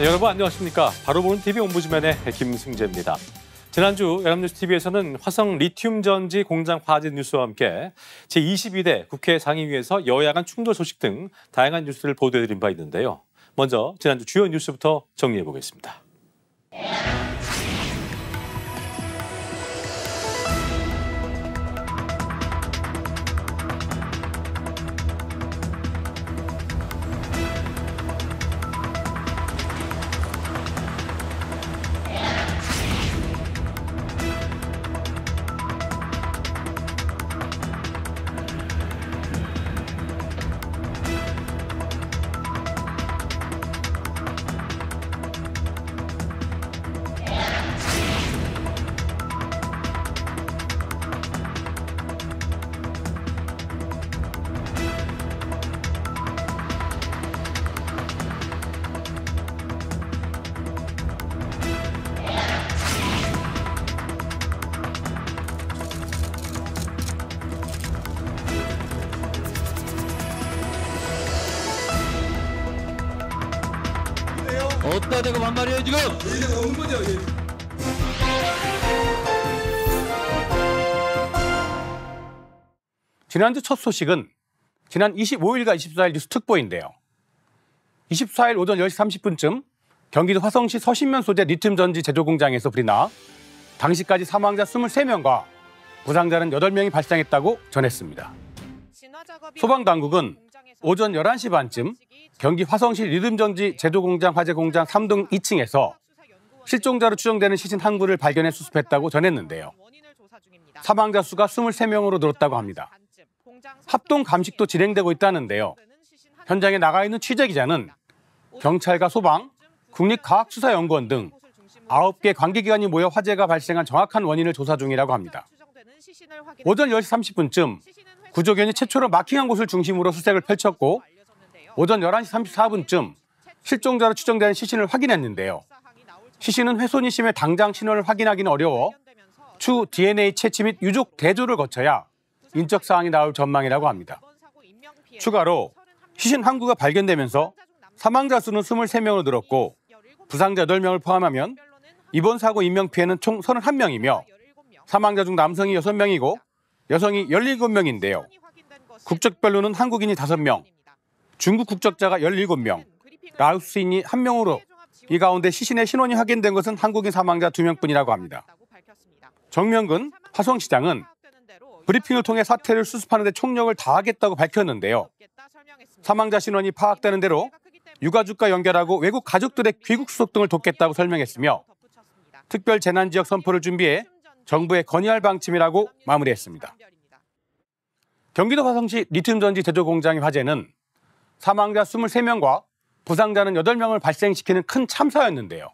네, 여러분 안녕하십니까. 바로 보는 TV 옴부즈맨의 김승재입니다. 지난주 연합뉴스TV에서는 화성 리튬전지 공장 화재 뉴스와 함께 제22대 국회 상임위에서 여야 간 충돌 소식 등 다양한 뉴스를 보도해드린 바 있는데요. 먼저 지난주 주요 뉴스부터 정리해보겠습니다. 문제가 되고 반말이에요 지금. 얘네가 홍보죠. 지난주 첫 소식은 지난 25일과 24일 뉴스 특보인데요. 24일 오전 10시 30분쯤 경기도 화성시 서신면 소재 리튬전지 제조공장에서 불이 나 당시까지 사망자 23명과 부상자는 8명이 발생했다고 전했습니다. 소방당국은 오전 11시 반쯤 경기 화성시 리듬전지 제조공장 화재공장 3동 2층에서 실종자로 추정되는 시신 한 구를 발견해 수습했다고 전했는데요. 사망자 수가 23명으로 늘었다고 합니다. 합동 감식도 진행되고 있다는데요. 현장에 나가 있는 취재기자는 경찰과 소방, 국립과학수사연구원 등 9개 관계기관이 모여 화재가 발생한 정확한 원인을 조사 중이라고 합니다. 오전 10시 30분쯤 구조견이 최초로 마킹한 곳을 중심으로 수색을 펼쳤고 오전 11시 34분쯤 실종자로 추정되는 시신을 확인했는데요. 시신은 훼손이 심해 당장 신원을 확인하기는 어려워 추 DNA 채취 및 유족 대조를 거쳐야 인적 사항이 나올 전망이라고 합니다. 추가로 시신 항구가 발견되면서 사망자 수는 23명으로 늘었고 부상자 8명을 포함하면 이번 사고 인명 피해는 총 31명이며 사망자 중 남성이 6명이고 여성이 17명인데요. 국적별로는 한국인이 5명, 중국 국적자가 17명, 라오스인이 1명으로 이 가운데 시신의 신원이 확인된 것은 한국인 사망자 2명뿐이라고 합니다. 정명근 화성시장은 브리핑을 통해 사태를 수습하는 데 총력을 다하겠다고 밝혔는데요. 사망자 신원이 파악되는 대로 유가족과 연결하고 외국 가족들의 귀국 수속 등을 돕겠다고 설명했으며 특별 재난 지역 선포를 준비해 정부의 건의할 방침이라고 마무리했습니다. 경기도 화성시 리튬전지 제조공장의 화재는 사망자 23명과 부상자는 8명을 발생시키는 큰 참사였는데요.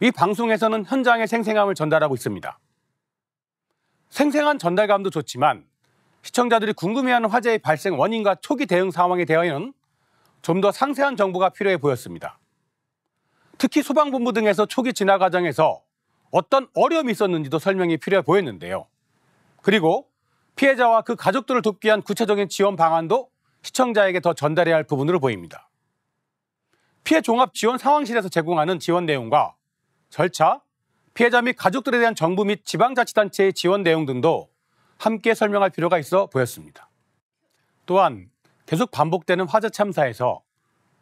이 방송에서는 현장의 생생함을 전달하고 있습니다. 생생한 전달감도 좋지만 시청자들이 궁금해하는 화재의 발생 원인과 초기 대응 상황에 대하여는 좀 더 상세한 정보가 필요해 보였습니다. 특히 소방본부 등에서 초기 진화 과정에서 어떤 어려움이 있었는지도 설명이 필요해 보였는데요. 그리고 피해자와 그 가족들을 돕기 위한 구체적인 지원 방안도 시청자에게 더 전달해야 할 부분으로 보입니다. 피해 종합 지원 상황실에서 제공하는 지원 내용과 절차, 피해자 및 가족들에 대한 정부 및 지방자치단체의 지원 내용 등도 함께 설명할 필요가 있어 보였습니다. 또한 계속 반복되는 화재 참사에서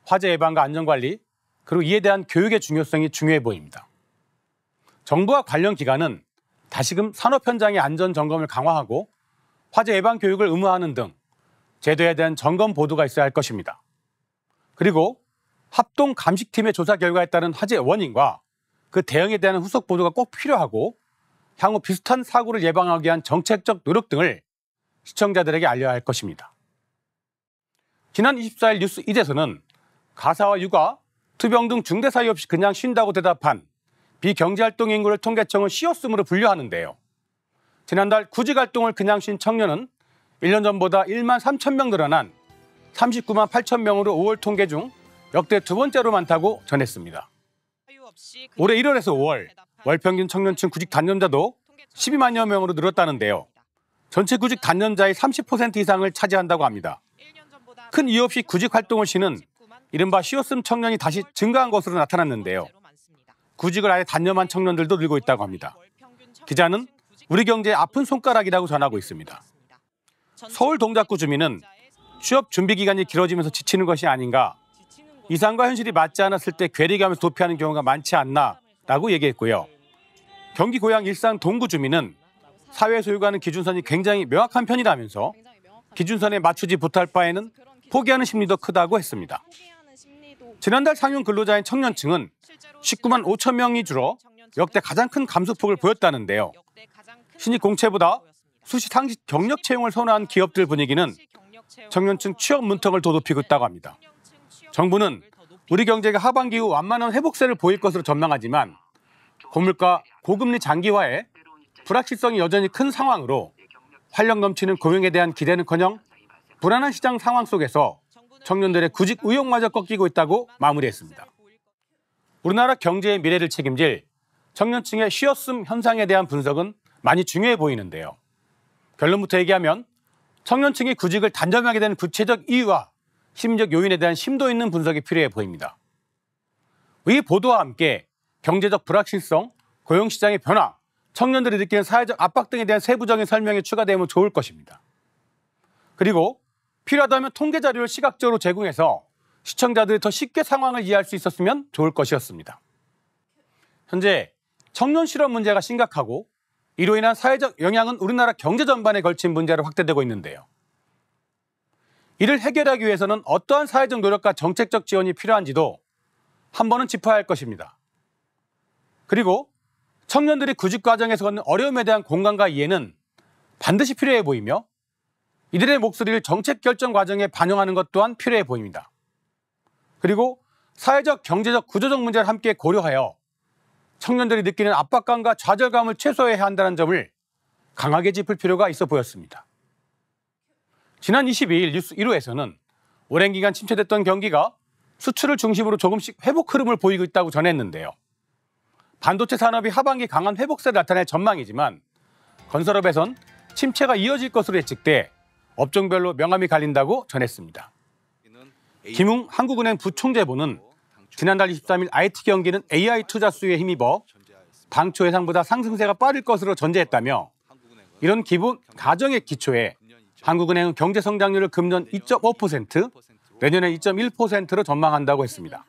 화재 예방과 안전관리, 그리고 이에 대한 교육의 중요성이 중요해 보입니다. 정부와 관련 기관은 다시금 산업 현장의 안전 점검을 강화하고 화재 예방 교육을 의무화하는 등 제도에 대한 점검 보도가 있어야 할 것입니다. 그리고 합동 감식팀의 조사 결과에 따른 화재 원인과 그 대응에 대한 후속 보도가 꼭 필요하고 향후 비슷한 사고를 예방하기 위한 정책적 노력 등을 시청자들에게 알려야 할 것입니다. 지난 24일 뉴스 1에서는 가사와 육아, 투병 등 중대 사유 없이 그냥 쉰다고 대답한 비경제활동 인구를 통계청은 시어스으로 분류하는데요. 지난달 구직활동을 그냥 쉰 청년은 1년 전보다 1만 3천 명 늘어난 39만 8천 명으로 5월 통계 중 역대 두 번째로 많다고 전했습니다. 올해 1월에서 5월 월평균 청년층 구직 단년자도 12만여 명으로 늘었다는데요. 전체 구직 단년자의 30% 이상을 차지한다고 합니다. 큰 이유 없이 구직 활동을 쉬는 이른바 시어슴 청년이 다시 증가한 것으로 나타났는데요. 구직을 아예 단념한 청년들도 늘고 있다고 합니다. 기자는 우리 경제의 아픈 손가락이라고 전하고 있습니다. 서울 동작구 주민은 취업 준비 기간이 길어지면서 지치는 것이 아닌가, 이상과 현실이 맞지 않았을 때 괴리감에서 도피하는 경우가 많지 않나라고 얘기했고요. 경기 고양 일산 동구 주민은 사회 소유가는 기준선이 굉장히 명확한 편이라면서 기준선에 맞추지 못할 바에는 포기하는 심리도 크다고 했습니다. 지난달 상용 근로자인 청년층은 19만 5천 명이 줄어 역대 가장 큰 감소폭을 보였다는데요. 신입 공채보다 수시 상시 경력 채용을 선호한 기업들 분위기는 청년층 취업 문턱을 도높이고 있다고 합니다. 정부는 우리 경제가 하반기 후 완만한 회복세를 보일 것으로 전망하지만 고물가, 고금리 장기화에 불확실성이 여전히 큰 상황으로 네, 활력 넘치는 고용에 대한 기대는커녕 불안한 시장 상황 속에서 청년들의 구직 의욕마저 꺾이고 있다고 마무리했습니다. 우리나라 경제의 미래를 책임질 청년층의 쉬었음 현상에 대한 분석은 많이 중요해 보이는데요. 결론부터 얘기하면 청년층이 구직을 단정하게 되는 구체적 이유와 심리적 요인에 대한 심도 있는 분석이 필요해 보입니다. 이 보도와 함께 경제적 불확실성, 고용시장의 변화, 청년들이 느끼는 사회적 압박 등에 대한 세부적인 설명이 추가되면 좋을 것입니다. 그리고 필요하다면 통계 자료를 시각적으로 제공해서 시청자들이 더 쉽게 상황을 이해할 수 있었으면 좋을 것이었습니다. 현재 청년 실업 문제가 심각하고 이로 인한 사회적 영향은 우리나라 경제 전반에 걸친 문제로 확대되고 있는데요. 이를 해결하기 위해서는 어떠한 사회적 노력과 정책적 지원이 필요한지도 한 번은 짚어야 할 것입니다. 그리고 청년들이 구직 과정에서 겪는 어려움에 대한 공감과 이해는 반드시 필요해 보이며 이들의 목소리를 정책 결정 과정에 반영하는 것 또한 필요해 보입니다. 그리고 사회적 경제적 구조적 문제를 함께 고려하여 청년들이 느끼는 압박감과 좌절감을 최소화해야 한다는 점을 강하게 짚을 필요가 있어 보였습니다. 지난 22일 뉴스 1호에서는 오랜 기간 침체됐던 경기가 수출을 중심으로 조금씩 회복 흐름을 보이고 있다고 전했는데요. 반도체 산업이 하반기 강한 회복세를 나타낼 전망이지만 건설업에선 침체가 이어질 것으로 예측돼 업종별로 명함이 갈린다고 전했습니다. 김웅 한국은행 부총재보는 지난달 23일 IT 경기는 AI 투자 수요에 힘입어 당초 예상보다 상승세가 빠를 것으로 전제했다며 이런 기본 가정의 기초에 한국은행은 경제 성장률을 금년 2.5%, 내년에 2.1%로 전망한다고 했습니다.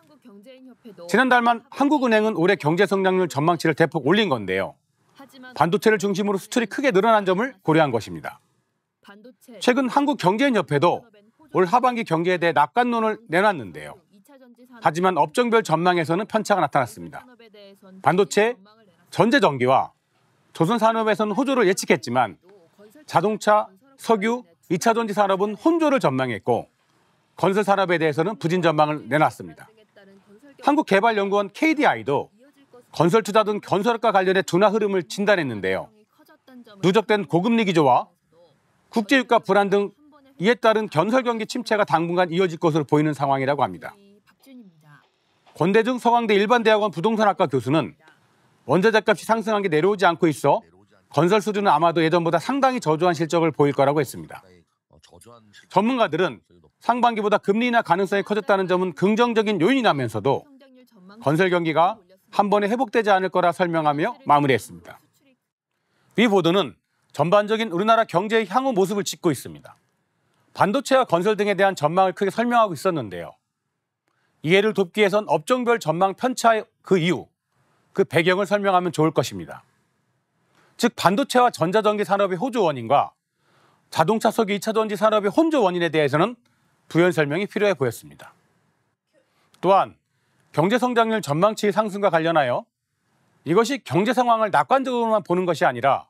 지난달만 한국은행은 올해 경제 성장률 전망치를 대폭 올린 건데요. 반도체를 중심으로 수출이 크게 늘어난 점을 고려한 것입니다. 최근 한국경제인협회도 올 하반기 경기에 대해 낙관론을 내놨는데요. 하지만 업종별 전망에서는 편차가 나타났습니다. 반도체, 전제전기와 조선산업에선 호조를 예측했지만 자동차, 석유, 2차전지 산업은 혼조를 전망했고 건설 산업에 대해서는 부진 전망을 내놨습니다. 한국개발연구원 KDI도 건설 투자 등 건설과 관련해 둔화 흐름을 진단했는데요. 누적된 고금리 기조와 국제유가 불안 등 이에 따른 견설 경기 침체가 당분간 이어질 것으로 보이는 상황이라고 합니다. 네, 권대중 서강대 일반대학원 부동산학과 교수는 원자재값이 상승한 게 내려오지 않고 있어 건설 수준은 아마도 예전보다 상당히 저조한 실적을 보일 거라고 했습니다. 전문가들은 상반기보다 금리 인하 가능성이 커졌다는 점은 긍정적인 요인이라면서도 건설 경기가 한 번에 회복되지 않을 거라 설명하며 마무리했습니다. 위 보도는 전반적인 우리나라 경제의 향후 모습을 짓고 있습니다. 반도체와 건설 등에 대한 전망을 크게 설명하고 있었는데요. 이해를 돕기 위해선 업종별 전망 편차의 그 이유, 그 배경을 설명하면 좋을 것입니다. 즉 반도체와 전자전기 산업의 호조 원인과 자동차 속 2차 전지 산업의 혼조 원인에 대해서는 부연 설명이 필요해 보였습니다. 또한 경제 성장률 전망치의 상승과 관련하여 이것이 경제 상황을 낙관적으로만 보는 것이 아니라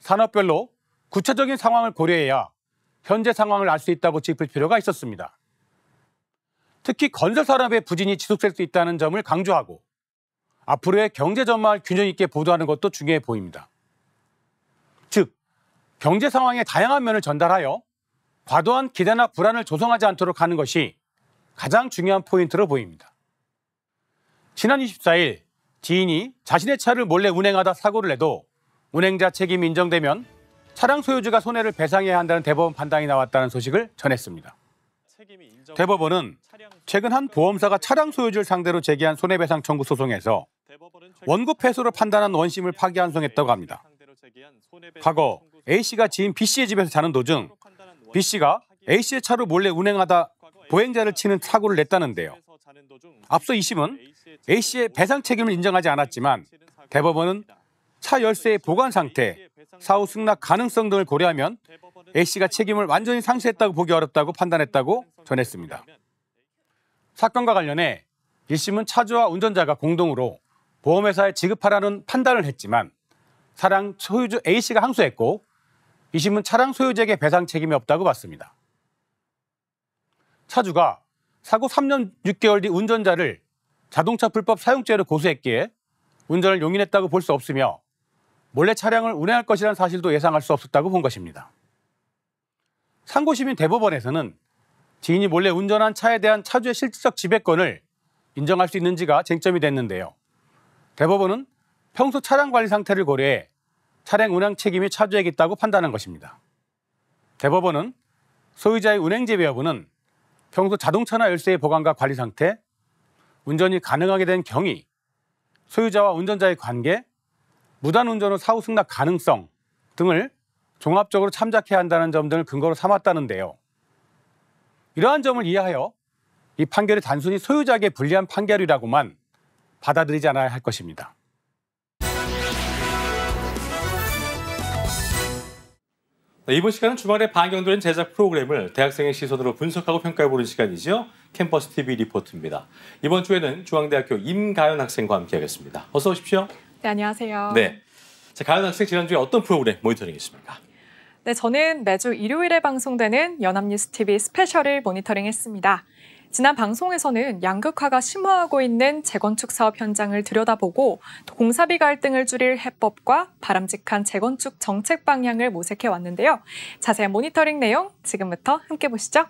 산업별로 구체적인 상황을 고려해야 현재 상황을 알 수 있다고 짚을 필요가 있었습니다. 특히 건설 산업의 부진이 지속될 수 있다는 점을 강조하고 앞으로의 경제 전망을 균형 있게 보도하는 것도 중요해 보입니다. 즉, 경제 상황의 다양한 면을 전달하여 과도한 기대나 불안을 조성하지 않도록 하는 것이 가장 중요한 포인트로 보입니다. 지난 24일 지인이 자신의 차를 몰래 운행하다 사고를 내도 운행자 책임이 인정되면 차량 소유주가 손해를 배상해야 한다는 대법원 판단이 나왔다는 소식을 전했습니다. 대법원은 최근 한 보험사가 차량 소유주를 상대로 제기한 손해배상 청구 소송에서 원고 패소로 판단한 원심을 파기환송했다고 합니다. 과거 A씨가 지인 B씨의 집에서 자는 도중 B씨가 A씨의 차로 몰래 운행하다 보행자를 치는 사고를 냈다는데요. 앞서 2심은 A씨의 배상 책임을 인정하지 않았지만 대법원은 차 열쇠의 보관 상태, 사후 승낙 가능성 등을 고려하면 A씨가 책임을 완전히 상실했다고 보기 어렵다고 판단했다고 전했습니다. 사건과 관련해 1심은 차주와 운전자가 공동으로 보험회사에 지급하라는 판단을 했지만 차량 소유주 A씨가 항소했고 2심은 차량 소유주에게 배상 책임이 없다고 봤습니다. 차주가 사고 3년 6개월 뒤 운전자를 자동차 불법 사용죄로 고소했기에 운전을 용인했다고 볼 수 없으며 몰래 차량을 운행할 것이라는 사실도 예상할 수 없었다고 본 것입니다. 상고심인 대법원에서는 지인이 몰래 운전한 차에 대한 차주의 실질적 지배권을 인정할 수 있는지가 쟁점이 됐는데요. 대법원은 평소 차량 관리 상태를 고려해 차량 운행 책임이 차주에게 있다고 판단한 것입니다. 대법원은 소유자의 운행 제외 여부는 평소 자동차나 열쇠의 보관과 관리 상태, 운전이 가능하게 된 경위, 소유자와 운전자의 관계, 무단운전으로 사후 승낙 가능성 등을 종합적으로 참작해야 한다는 점 등을 근거로 삼았다는데요. 이러한 점을 이해하여 이 판결이 단순히 소유자에게 불리한 판결이라고만 받아들이지 않아야 할 것입니다. 네, 이번 시간은 주말에 반영되는 제작 프로그램을 대학생의 시선으로 분석하고 평가해보는 시간이죠. 캠퍼스 TV 리포트입니다. 이번 주에는 중앙대학교 임가연 학생과 함께하겠습니다. 어서 오십시오. 네, 안녕하세요. 네. 자, 가연 학생 지난주에 어떤 프로그램 모니터링 했습니까? 네, 저는 매주 일요일에 방송되는 연합뉴스 TV 스페셜을 모니터링했습니다. 지난 방송에서는 양극화가 심화하고 있는 재건축 사업 현장을 들여다보고 공사비 갈등을 줄일 해법과 바람직한 재건축 정책 방향을 모색해 왔는데요. 자세한 모니터링 내용 지금부터 함께 보시죠.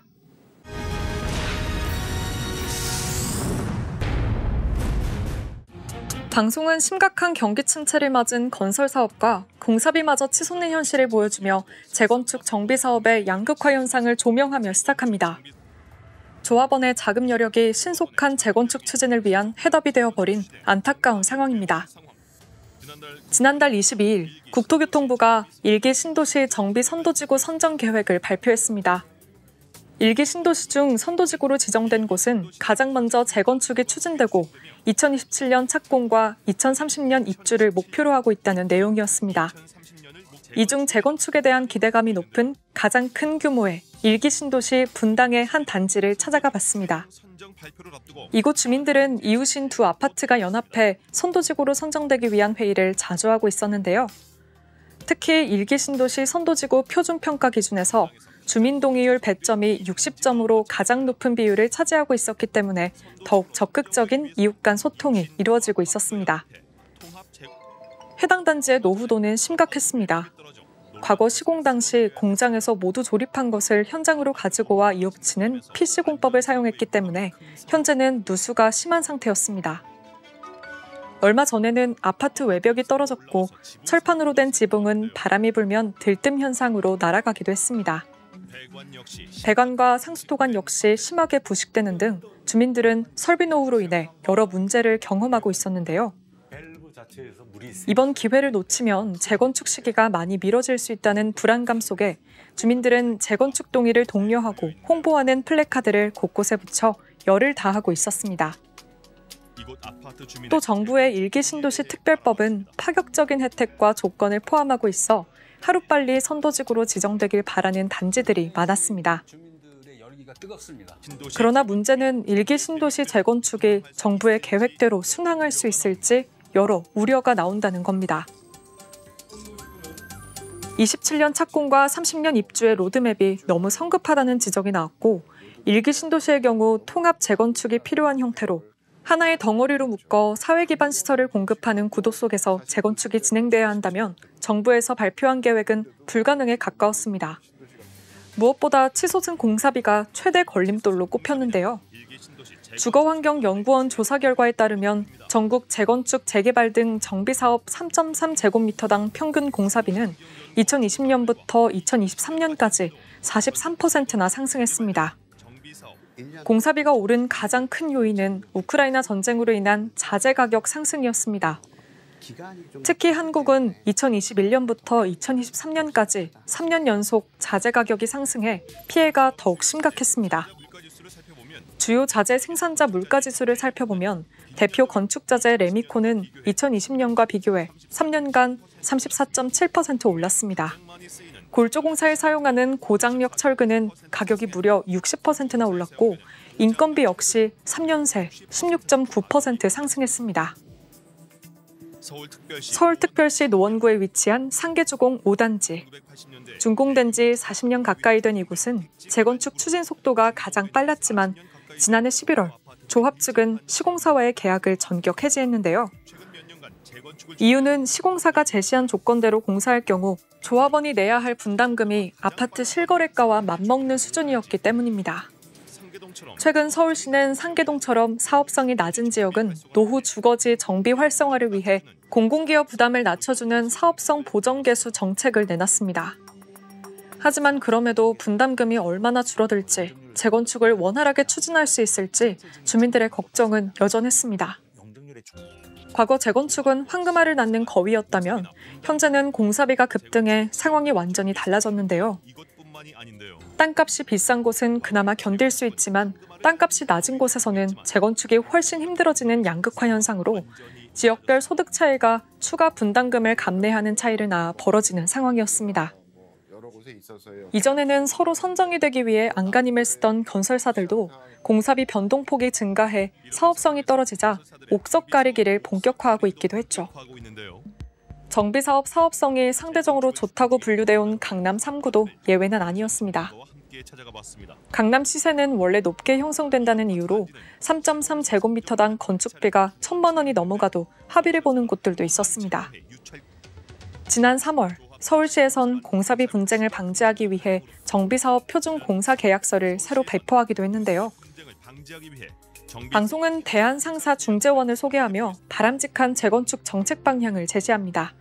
방송은 심각한 경기 침체를 맞은 건설 사업과 공사비마저 치솟는 현실을 보여주며 재건축 정비 사업의 양극화 현상을 조명하며 시작합니다. 조합원의 자금 여력이 신속한 재건축 추진을 위한 해답이 되어버린 안타까운 상황입니다. 지난달 22일 국토교통부가 일기 신도시 정비 선도지구 선정 계획을 발표했습니다. 일기 신도시 중 선도지구로 지정된 곳은 가장 먼저 재건축이 추진되고 2027년 착공과 2030년 입주를 목표로 하고 있다는 내용이었습니다. 이 중 재건축에 대한 기대감이 높은 가장 큰 규모의 일기 신도시 분당의 한 단지를 찾아가 봤습니다. 이곳 주민들은 이웃인 두 아파트가 연합해 선도지구로 선정되기 위한 회의를 자주 하고 있었는데요. 특히 일기 신도시 선도지구 표준평가 기준에서 주민동의율 100점이 60점으로 가장 높은 비율을 차지하고 있었기 때문에 더욱 적극적인 이웃 간 소통이 이루어지고 있었습니다. 해당 단지의 노후도는 심각했습니다. 과거 시공 당시 공장에서 모두 조립한 것을 현장으로 가지고 와이웃치는 피시공법을 사용했기 때문에 현재는 누수가 심한 상태였습니다. 얼마 전에는 아파트 외벽이 떨어졌고 철판으로 된 지붕은 바람이 불면 들뜸 현상으로 날아가기도 했습니다. 배관과 상수도관 역시 심하게 부식되는 등 주민들은 설비 노후로 인해 여러 문제를 경험하고 있었는데요. 이번 기회를 놓치면 재건축 시기가 많이 미뤄질 수 있다는 불안감 속에 주민들은 재건축 동의를 독려하고 홍보하는 플래카드를 곳곳에 붙여 열을 다하고 있었습니다. 또 정부의 일기 신도시 특별법은 파격적인 혜택과 조건을 포함하고 있어 하루빨리 선도직으로 지정되길 바라는 단지들이 많았습니다. 그러나 문제는 일기 신도시 재건축이 정부의 계획대로 순항할 수 있을지 여러 우려가 나온다는 겁니다. 27년 착공과 30년 입주의 로드맵이 너무 성급하다는 지적이 나왔고 일기 신도시의 경우 통합 재건축이 필요한 형태로 하나의 덩어리로 묶어 사회 기반 시설을 공급하는 구도 속에서 재건축이 진행돼야 한다면 정부에서 발표한 계획은 불가능에 가까웠습니다. 무엇보다 치솟은 공사비가 최대 걸림돌로 꼽혔는데요. 주거환경연구원 조사 결과에 따르면 전국 재건축, 재개발 등 정비사업 3.3제곱미터당 평균 공사비는 2020년부터 2023년까지 43%나 상승했습니다. 공사비가 오른 가장 큰 요인은 우크라이나 전쟁으로 인한 자재 가격 상승이었습니다. 특히 한국은 2021년부터 2023년까지 3년 연속 자재 가격이 상승해 피해가 더욱 심각했습니다. 주요 자재 생산자 물가 지수를 살펴보면 대표 건축 자재 레미코는 2020년과 비교해 3년간 34.7% 올랐습니다. 골조공사에 사용하는 고장력 철근은 가격이 무려 60%나 올랐고 인건비 역시 3년 새 16.9% 상승했습니다. 서울특별시 노원구에 위치한 상계주공 5단지. 준공된 지 40년 가까이 된 이곳은 재건축 추진 속도가 가장 빨랐지만 지난해 11월 조합 측은 시공사와의 계약을 전격 해지했는데요. 이유는 시공사가 제시한 조건대로 공사할 경우 조합원이 내야 할 분담금이 아파트 실거래가와 맞먹는 수준이었기 때문입니다. 최근 서울시는 상계동처럼 사업성이 낮은 지역은 노후 주거지 정비 활성화를 위해 공공기업 부담을 낮춰주는 사업성 보정개수 정책을 내놨습니다. 하지만 그럼에도 분담금이 얼마나 줄어들지, 재건축을 원활하게 추진할 수 있을지 주민들의 걱정은 여전했습니다. 과거 재건축은 황금알을 낳는 거위였다면 현재는 공사비가 급등해 상황이 완전히 달라졌는데요. 땅값이 비싼 곳은 그나마 견딜 수 있지만 땅값이 낮은 곳에서는 재건축이 훨씬 힘들어지는 양극화 현상으로 지역별 소득 차이가 추가 분담금을 감내하는 차이를 낳아 벌어지는 상황이었습니다. 이전에는 서로 선정이 되기 위해 안간힘을 쓰던 건설사들도 공사비 변동폭이 증가해 사업성이 떨어지자 옥석 가리기를 본격화하고 있기도 했죠. 정비사업 사업성이 상대적으로 좋다고 분류되어 온 강남 3구도 예외는 아니었습니다. 강남 시세는 원래 높게 형성된다는 이유로 3.3제곱미터당 건축비가 1천만 원이 넘어가도 합의를 보는 곳들도 있었습니다. 지난 3월 서울시에선 공사비 분쟁을 방지하기 위해 정비사업 표준 공사 계약서를 새로 배포하기도 했는데요. 방송은 대한상사 중재원을 소개하며 바람직한 재건축 정책 방향을 제시합니다.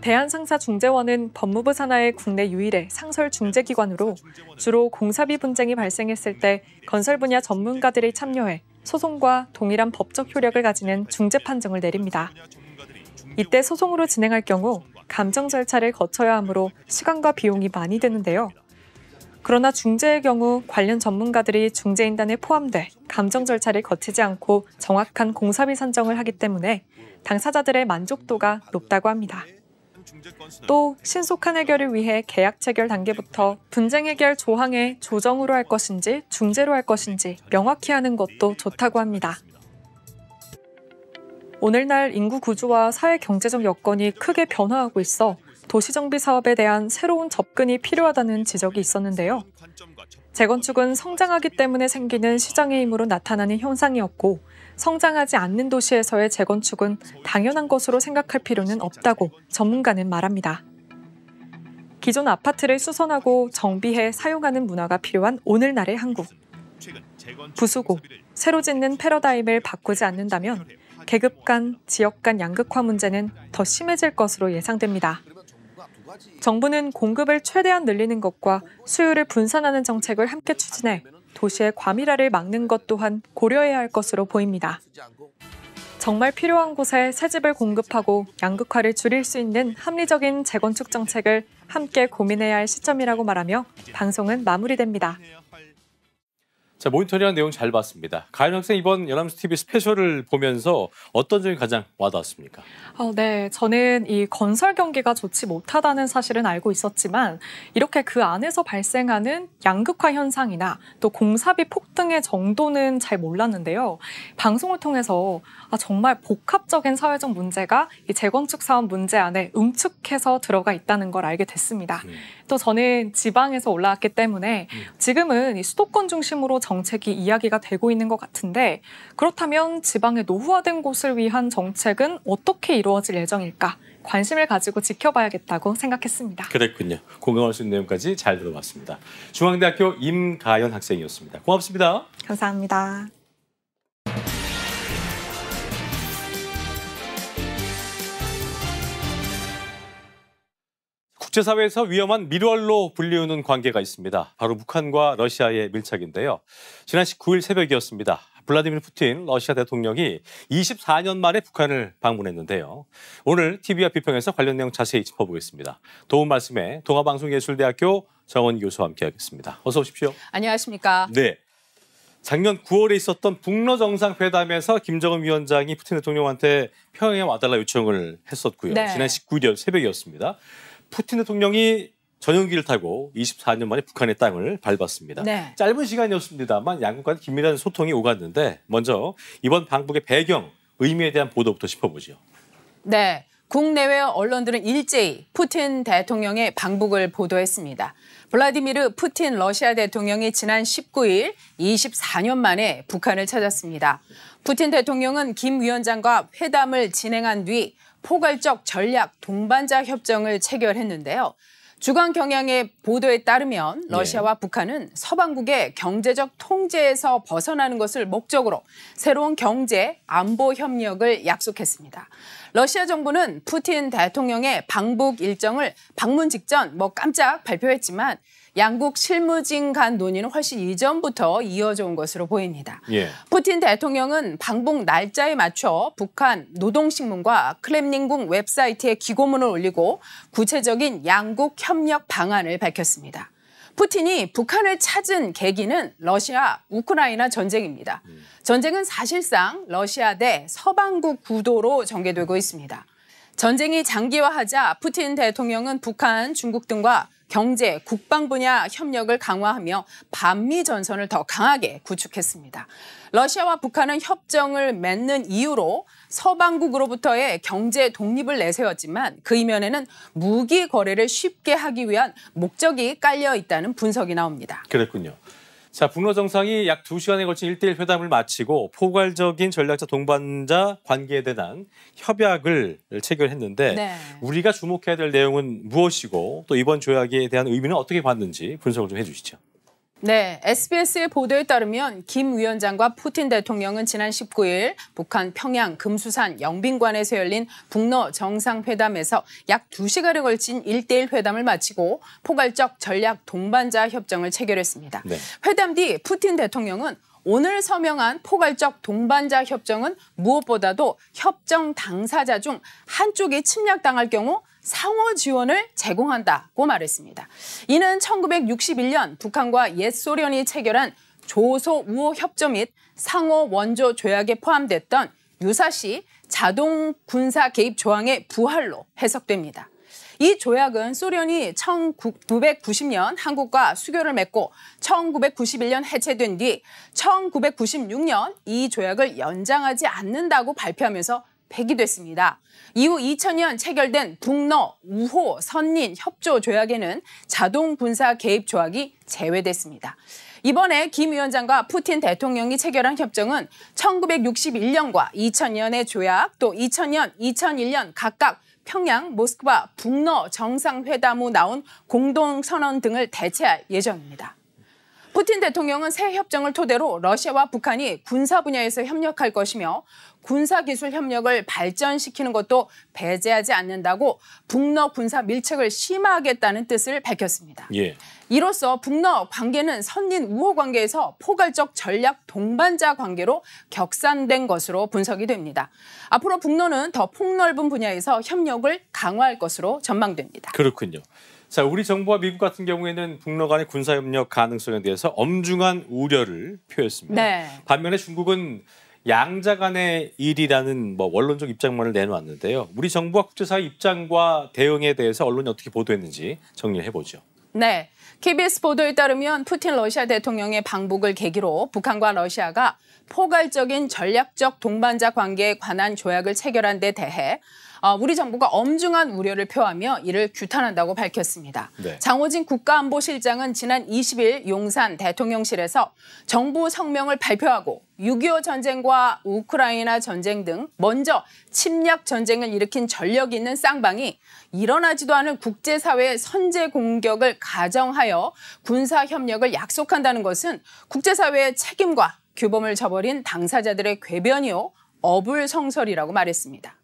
대한상사 중재원은 법무부 산하의 국내 유일의 상설 중재기관으로 주로 공사비 분쟁이 발생했을 때 건설 분야 전문가들이 참여해 소송과 동일한 법적 효력을 가지는 중재 판정을 내립니다. 이때 소송으로 진행할 경우 감정 절차를 거쳐야 하므로 시간과 비용이 많이 드는데요. 그러나 중재의 경우 관련 전문가들이 중재인단에 포함돼 감정 절차를 거치지 않고 정확한 공사비 산정을 하기 때문에 당사자들의 만족도가 높다고 합니다. 또 신속한 해결을 위해 계약 체결 단계부터 분쟁 해결 조항에 조정으로 할 것인지 중재로 할 것인지 명확히 하는 것도 좋다고 합니다. 오늘날 인구 구조와 사회 경제적 여건이 크게 변화하고 있어 도시정비 사업에 대한 새로운 접근이 필요하다는 지적이 있었는데요. 재건축은 성장하기 때문에 생기는 시장의 힘으로 나타나는 현상이었고, 성장하지 않는 도시에서의 재건축은 당연한 것으로 생각할 필요는 없다고 전문가는 말합니다. 기존 아파트를 수선하고 정비해 사용하는 문화가 필요한 오늘날의 한국. 부수고, 새로 짓는 패러다임을 바꾸지 않는다면 계급 간, 지역 간 양극화 문제는 더 심해질 것으로 예상됩니다. 정부는 공급을 최대한 늘리는 것과 수요를 분산하는 정책을 함께 추진해 도시의 과밀화를 막는 것 또한 고려해야 할 것으로 보입니다. 정말 필요한 곳에 새 집을 공급하고 양극화를 줄일 수 있는 합리적인 재건축 정책을 함께 고민해야 할 시점이라고 말하며 방송은 마무리됩니다. 자, 모니터링한 내용 잘 봤습니다. 가연 학생 이번 연합뉴스 TV 스페셜을 보면서 어떤 점이 가장 와닿았습니까? 어, 네, 저는 이 건설 경기가 좋지 못하다는 사실은 알고 있었지만 이렇게 그 안에서 발생하는 양극화 현상이나 또 공사비 폭등의 정도는 잘 몰랐는데요. 방송을 통해서 아, 정말 복합적인 사회적 문제가 이 재건축 사업 문제 안에 응축해서 들어가 있다는 걸 알게 됐습니다. 음. 또 저는 지방에서 올라왔기 때문에 음. 지금은 이 수도권 중심으로 정책이 이야기가 되고 있는 것 같은데 그렇다면 지방의 노후화된 곳을 위한 정책은 어떻게 이루어질 예정일까? 관심을 가지고 지켜봐야겠다고 생각했습니다. 그랬군요. 공감할 수 있는 내용까지 잘 들어봤습니다. 중앙대학교 임가연 학생이었습니다. 고맙습니다. 감사합니다. 국제사회에서 위험한 미월로 불리우는 관계가 있습니다. 바로 북한과 러시아의 밀착인데요. 지난 19일 새벽이었습니다. 블라디미르 푸틴 러시아 대통령이 24년 만에 북한을 방문했는데요. 오늘 TV와 비평에서 관련 내용 자세히 짚어보겠습니다. 도움 말씀에 동아방송예술대학교 정원 교수와 함께하겠습니다. 어서 오십시오. 안녕하십니까. 네. 작년 9월에 있었던 북러 정상회담에서 김정은 위원장이 푸틴 대통령한테 평양에 와달라 요청을 했었고요. 네. 지난 19일 새벽이었습니다. 푸틴 대통령이 전용기를 타고 24년 만에 북한의 땅을 밟았습니다. 네. 짧은 시간이었습니다만 양국 간 긴밀한 소통이 오갔는데 먼저 이번 방북의 배경, 의미에 대한 보도부터 짚어보죠. 네. 국내외 언론들은 일제히 푸틴 대통령의 방북을 보도했습니다. 블라디미르 푸틴 러시아 대통령이 지난 19일 24년 만에 북한을 찾았습니다. 푸틴 대통령은 김 위원장과 회담을 진행한 뒤 포괄적 전략 동반자 협정을 체결했는데요. 주간 경향의 보도에 따르면 예. 러시아와 네. 북한은 서방국의 경제적 통제에서 벗어나는 것을 목적으로 새로운 경제 안보 협력을 약속했습니다. 러시아 정부는 푸틴 대통령의 방북 일정을 방문 직전 뭐 깜짝 발표했지만 양국 실무진 간 논의는 훨씬 이전부터 이어져 온 것으로 보입니다. 예. 푸틴 대통령은 방북 날짜에 맞춰 북한 노동신문과 클렘린궁 웹사이트에 기고문을 올리고 구체적인 양국 협력 방안을 밝혔습니다. 푸틴이 북한을 찾은 계기는 러시아 우크라이나 전쟁입니다. 전쟁은 사실상 러시아 대 서방국 구도로 전개되고 있습니다. 전쟁이 장기화하자 푸틴 대통령은 북한, 중국 등과 경제, 국방 분야 협력을 강화하며 반미 전선을 더 강하게 구축했습니다. 러시아와 북한은 협정을 맺는 이유로 서방국으로부터의 경제 독립을 내세웠지만 그 이면에는 무기 거래를 쉽게 하기 위한 목적이 깔려 있다는 분석이 나옵니다. 그랬군요. 자, 북러 정상이 약 2시간에 걸친 1대1 회담을 마치고 포괄적인 전략적 동반자 관계에 대한 협약을 체결했는데 네. 우리가 주목해야 될 내용은 무엇이고 또 이번 조약에 대한 의미는 어떻게 봤는지 분석을 좀 해주시죠. 네, SBS의 보도에 따르면 김 위원장과 푸틴 대통령은 지난 19일 북한 평양 금수산 영빈관에서 열린 북러 정상회담에서 약 2시간에 걸친 1대1 회담을 마치고 포괄적 전략 동반자 협정을 체결했습니다. 네. 회담 뒤 푸틴 대통령은 오늘 서명한 포괄적 동반자 협정은 무엇보다도 협정 당사자 중 한쪽이 침략당할 경우 상호 지원을 제공한다고 말했습니다. 이는 1961년 북한과 옛 소련이 체결한 조소 우호 협조 및 상호 원조 조약에 포함됐던 유사시 자동 군사 개입 조항의 부활로 해석됩니다. 이 조약은 소련이 1990년 한국과 수교를 맺고 1991년 해체된 뒤 1996년 이 조약을 연장하지 않는다고 발표하면서 100이 됐습니다. 이후 2000년 체결된 북러, 우호, 선린 협조 조약에는 자동 군사 개입 조약이 제외됐습니다. 이번에 김 위원장과 푸틴 대통령이 체결한 협정은 1961년과 2000년의 조약, 또 2000년, 2001년 각각 평양, 모스크바, 북러 정상회담 후 나온 공동선언 등을 대체할 예정입니다. 푸틴 대통령은 새 협정을 토대로 러시아와 북한이 군사 분야에서 협력할 것이며 군사기술 협력을 발전시키는 것도 배제하지 않는다고 북러 군사 밀착을 심화하겠다는 뜻을 밝혔습니다. 예. 이로써 북러 관계는 선린 우호 관계에서 포괄적 전략 동반자 관계로 격산된 것으로 분석이 됩니다. 앞으로 북러는 더 폭넓은 분야에서 협력을 강화할 것으로 전망됩니다. 그렇군요. 자, 우리 정부와 미국 같은 경우에는 북러 간의 군사협력 가능성에 대해서 엄중한 우려를 표했습니다. 네. 반면에 중국은 양자 간의 일이라는 뭐 원론적 입장문을 내놓았는데요. 우리 정부와 국제사회 입장과 대응에 대해서 언론이 어떻게 보도했는지 정리해 보죠. 네. KBS 보도에 따르면 푸틴 러시아 대통령의 방북을 계기로 북한과 러시아가 포괄적인 전략적 동반자 관계에 관한 조약을 체결한 데 대해 어, 우리 정부가 엄중한 우려를 표하며 이를 규탄한다고 밝혔습니다. 네. 장호진 국가안보실장은 지난 20일 용산 대통령실에서 정부 성명을 발표하고 6.25 전쟁과 우크라이나 전쟁 등 먼저 침략 전쟁을 일으킨 전력 있는 쌍방이 일어나지도 않은 국제사회의 선제 공격을 가정하여 군사 협력을 약속한다는 것은 국제사회의 책임과 규범을 저버린 당사자들의 궤변이요 어불성설이라고 말했습니다.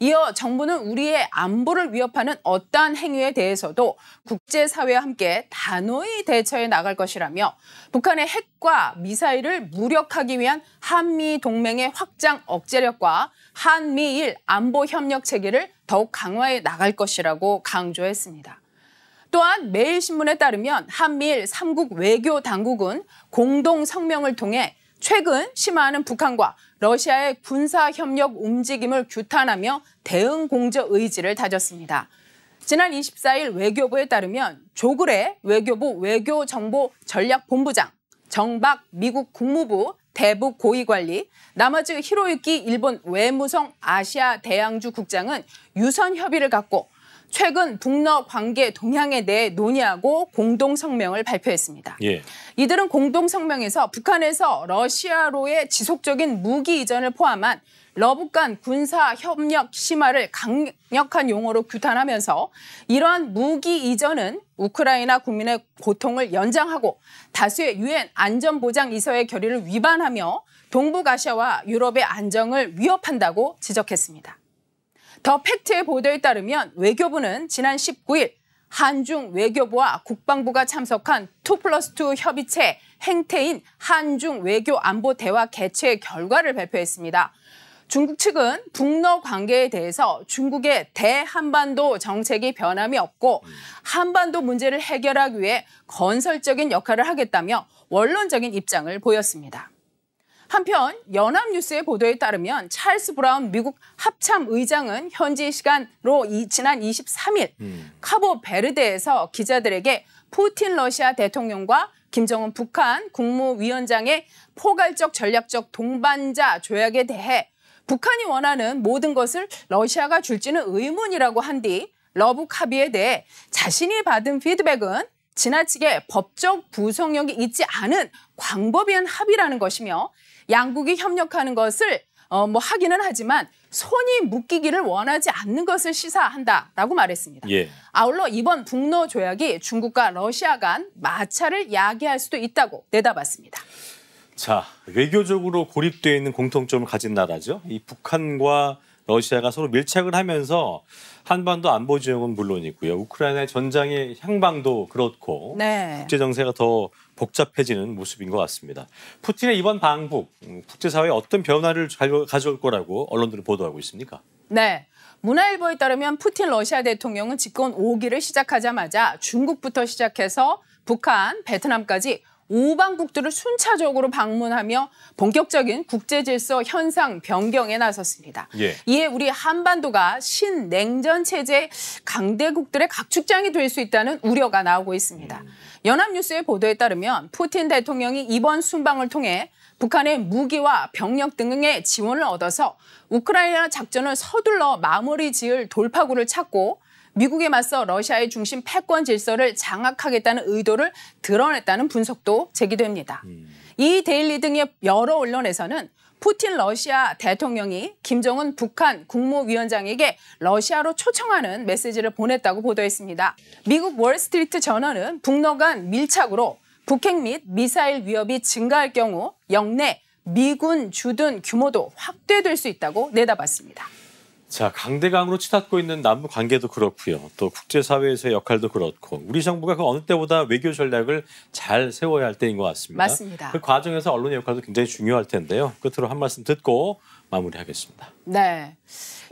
이어 정부는 우리의 안보를 위협하는 어떠한 행위에 대해서도 국제사회와 함께 단호히 대처해 나갈 것이라며 북한의 핵과 미사일을 무력하기 위한 한미 동맹의 확장 억제력과 한미일 안보 협력 체계를 더욱 강화해 나갈 것이라고 강조했습니다. 또한 매일신문에 따르면 한미일 3국 외교 당국은 공동 성명을 통해 최근 심화하는 북한과 러시아의 군사협력 움직임을 규탄하며 대응 공조 의지를 다졌습니다. 지난 24일 외교부에 따르면 조그레 외교부 외교정보전략본부장, 정박 미국 국무부 대북 고위관리, 나머지 히로유키 일본 외무성 아시아 대양주 국장은 유선 협의를 갖고 최근 북러 관계 동향에 대해 논의하고 공동 성명을 발표했습니다. 예. 이들은 공동 성명에서 북한에서 러시아로의 지속적인 무기 이전을 포함한 러브 간 군사 협력 심화를 강력한 용어로 규탄하면서 이러한 무기 이전은 우크라이나 국민의 고통을 연장하고 다수의 유엔 안전보장 이서의 결의를 위반하며 동북아시아와 유럽의 안정을 위협한다고 지적했습니다. 더 팩트의 보도에 따르면 외교부는 지난 19일 한중 외교부와 국방부가 참석한 2 플러스 2 협의체 행태인 한중 외교 안보 대화 개최 결과를 발표했습니다. 중국 측은 북러 관계에 대해서 중국의 대한반도 정책이 변함이 없고 한반도 문제를 해결하기 위해 건설적인 역할을 하겠다며 원론적인 입장을 보였습니다. 한편 연합뉴스의 보도에 따르면 찰스 브라운 미국 합참 의장은 현지 시간으로 이, 지난 23일 음. 카보 베르데에서 기자들에게 푸틴 러시아 대통령과 김정은 북한 국무위원장의 포괄적 전략적 동반자 조약에 대해 북한이 원하는 모든 것을 러시아가 줄지는 의문이라고 한 뒤 러브 카비에 대해 자신이 받은 피드백은 지나치게 법적 부성력이 있지 않은 광범위한 합의라는 것이며 양국이 협력하는 것을 어, 뭐 하기는 하지만 손이 묶이기를 원하지 않는 것을 시사한다라고 말했습니다. 예. 아울러 이번 북러 조약이 중국과 러시아 간 마찰을 야기할 수도 있다고 내다봤습니다. 자, 외교적으로 고립되어 있는 공통점을 가진 나라죠. 이 북한과 러시아가 서로 밀착을 하면서 한반도 안보 지형은 물론이고요. 우크라이나의 전장의 향방도 그렇고 네. 국제 정세가 더 복잡해지는 모습인 것 같습니다. 푸틴의 이번 방북 음, 국제사회에 어떤 변화를 가져올 거라고 언론들은 보도하고 있습니까? 네. 문화일보에 따르면 푸틴 러시아 대통령은 집권 5기를 시작하자마자 중국부터 시작해서 북한, 베트남까지 우방국들을 순차적으로 방문하며 본격적인 국제 질서 현상 변경에 나섰습니다. 예. 이에 우리 한반도가 신냉전 체제 강대국들의 각축장이 될 수 있다는 우려가 나오고 있습니다. 음. 연합뉴스의 보도에 따르면 푸틴 대통령이 이번 순방을 통해 북한의 무기와 병력 등의 지원을 얻어서 우크라이나 작전을 서둘러 마무리 지을 돌파구를 찾고 미국에 맞서 러시아의 중심 패권 질서를 장악하겠다는 의도를 드러냈다는 분석도 제기됩니다. 음. 이 데일리 등의 여러 언론에서는 푸틴 러시아 대통령이 김정은 북한 국무위원장에게 러시아로 초청하는 메시지를 보냈다고 보도했습니다. 미국 월스트리트 전원은 북러 간 밀착으로 북핵 및 미사일 위협이 증가할 경우 영내 미군 주둔 규모도 확대될 수 있다고 내다봤습니다. 자, 강대강으로 치닫고 있는 남북 관계도 그렇고요. 또 국제사회에서의 역할도 그렇고 우리 정부가 그 어느 때보다 외교 전략을 잘 세워야 할 때인 것 같습니다. 맞습니다. 그 과정에서 언론의 역할도 굉장히 중요할 텐데요. 끝으로 한 말씀 듣고 마무리하겠습니다. 네.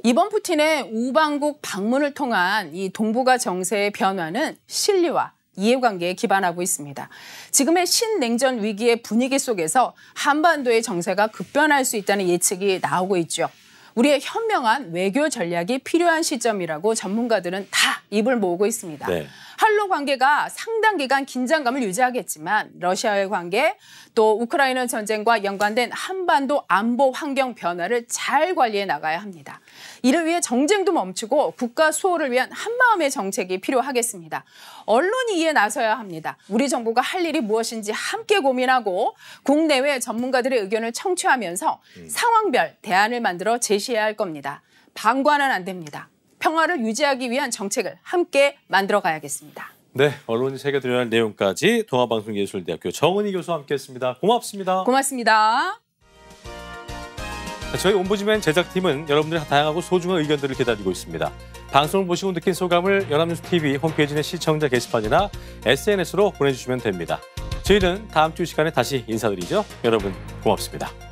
이번 푸틴의 우방국 방문을 통한 이 동북아 정세의 변화는 실리와 이해관계에 기반하고 있습니다. 지금의 신냉전 위기의 분위기 속에서 한반도의 정세가 급변할 수 있다는 예측이 나오고 있죠. 우리의 현명한 외교 전략이 필요한 시점이라고 전문가들은 다 입을 모으고 있습니다. 네. 한로 관계가 상당 기간 긴장감을 유지하겠지만 러시아의 관계 또 우크라이나 전쟁과 연관된 한반도 안보 환경 변화를 잘 관리해 나가야 합니다. 이를 위해 정쟁도 멈추고 국가 수호를 위한 한마음의 정책이 필요하겠습니다. 언론이 이에 나서야 합니다. 우리 정부가 할 일이 무엇인지 함께 고민하고 국내외 전문가들의 의견을 청취하면서 음. 상황별 대안을 만들어 제시해야 할 겁니다. 방관은 안 됩니다. 평화를 유지하기 위한 정책을 함께 만들어 가야겠습니다. 네, 언론이 새겨드려야 할 내용까지 동아방송예술대학교 정은희 교수와 함께했습니다. 고맙습니다. 고맙습니다. 저희 온보지맨 제작팀은 여러분들의 다양하고 소중한 의견들을 기다리고 있습니다. 방송을 보시고 느낀 소감을 연합뉴스TV 홈페이지 내 시청자 게시판이나 SNS로 보내주시면 됩니다. 저희는 다음 주 시간에 다시 인사드리죠. 여러분 고맙습니다.